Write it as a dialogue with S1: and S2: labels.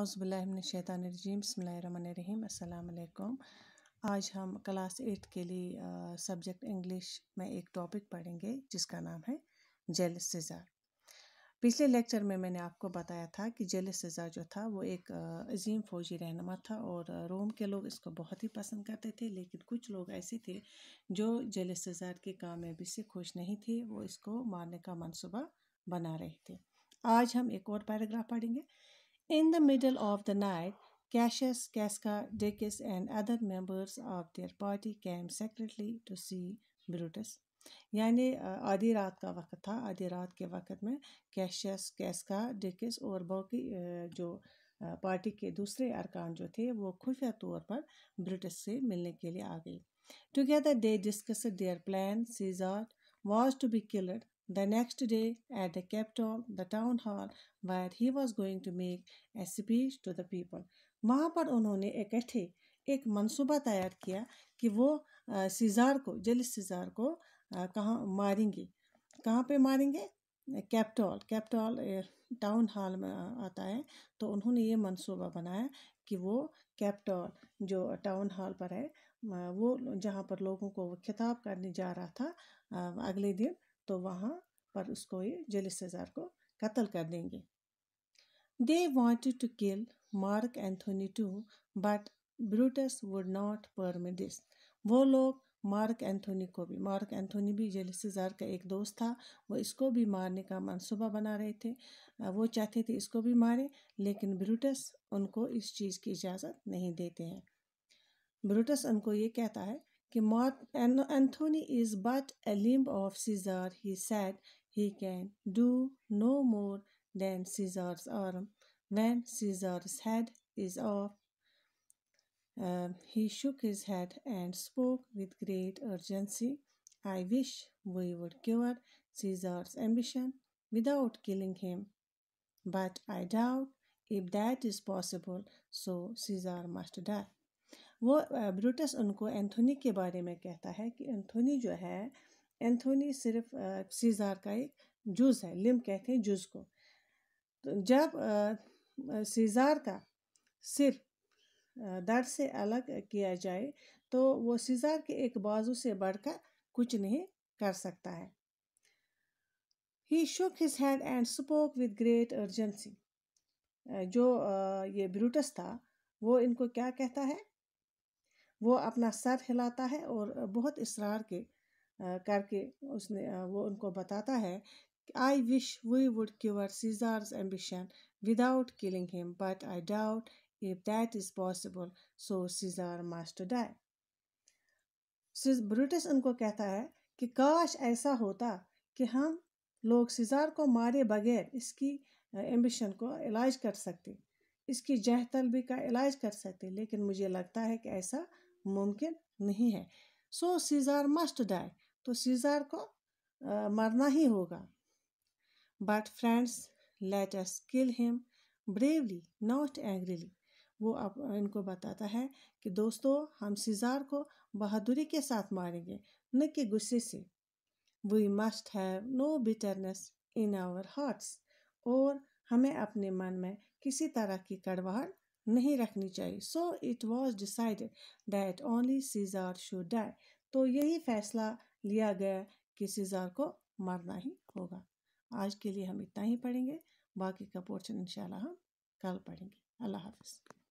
S1: अज़बिल्लिमिनशैतरजीम बसमीम अल्लाम आज हम क्लास एट के लिए सब्जेक्ट इंग्लिश में एक टॉपिक पढ़ेंगे जिसका नाम है जेल सज़ार पिछले लेक्चर में मैंने आपको बताया था कि जेल सजा जो था वो एक अजीम फ़ौजी रहनमा था और रोम के लोग इसको बहुत ही पसंद करते थे लेकिन कुछ लोग ऐसे थे जो जेल सजार के कामयाबी से खुश नहीं थे वो इसको मारने का मनसूबा बना रहे थे आज हम एक और पैराग्राफ पढ़ेंगे In the middle of the night, Cassius, Casca, Dicus, and other members of their party came secretly to see Brutus. यानी आधी रात का वक्त था आधी रात के वक्त में कैशियस कैस्का डिकिस और बाकी जो पार्टी के दूसरे अरकान जो थे वो खुफिया तौर पर ब्रिटिश से मिलने के लिए आ गए together they discuss their plan Caesar was to be killed The next day, at the capital, the town hall, where he was going to make a speech to the people, वहाँ पर उन्होंने इकट्ठे एक मनसूबा तैयार किया कि वो सीज़ार को जलिस सीज़ार को कहाँ मारेंगे कहाँ पे मारेंगे कैप्टॉल कैप्टॉल टाउन हॉल में आता है तो उन्होंने ये मनसूबा बनाया कि वो कैप्टॉल जो टाउन हॉल पर है वो जहाँ पर लोगों को वो खिताब करने जा रहा था अगले दिन तो वहाँ पर उसको ये जुलिस सेजार को कत्ल कर देंगे they wanted to kill Mark Anthony too but Brutus would not permit this वो लोग मार्क एंथोनी को भी मार्क एंथोनी भी जेल सिजार का एक दोस्त था वो इसको भी मारने का मनसूबा बना रहे थे वो चाहते थे इसको भी मारे लेकिन ब्रूटस उनको इस चीज़ की इजाज़त नहीं देते हैं ब्रूटस उनको ये कहता है Anthony is but a limb of Caesar, he said. He can do no more than Caesar's arm. When Caesar's head is off, um, he shook his head and spoke with great urgency. I wish we would cure Caesar's ambition without killing him. But I doubt if that is possible, so Caesar must die. वो Brutus उनको Anthony के बारे में कहता है कि Anthony जो है एंथोनी सिर्फ सीज़ार का एक जूस है लिम कहते हैं जूस को तो जब सीज़ार का सिर दर से अलग किया जाए तो वो सीज़ार के एक बाजू से बढ़कर कुछ नहीं कर सकता है he shook his hand and spoke with great urgency जो ये ब्रूटस था वो इनको क्या कहता है वो अपना सर हिलाता है और बहुत इसरार के करके उसने वो उनको बताता है कि I wish we would cure Caesar's ambition without killing him but I doubt if that is possible so Caesar must die Brutus उनको कहता है कि काश ऐसा होता कि हम लोग सीजार को मारे बगैर इसकी एम्बिशन को इलाज कर सकते इसकी जहतलबी का इलाज कर सकते लेकिन मुझे लगता है कि ऐसा मुमकिन नहीं है सो सीज़ार मस्ट डाई तो सीज़ार को आ, मरना ही होगा but friends let's kill him bravely not angrily वो अब इनको बताता है कि दोस्तों हम सीज़ार को बहादुरी के साथ मारेंगे न कि गुस्से से we must have no bitterness in our hearts और हमें अपने मन में किसी तरह की कड़वाहट नहीं रखनी चाहिए so it was decided that only Caesar should die तो यही फैसला लिया गया कि सीजार को मरना ही होगा आज के लिए हम इतना ही पढ़ेंगे बाकी का पोर्शन इंशाल्लाह हम कल पढ़ेंगे अल्लाह हाफिज़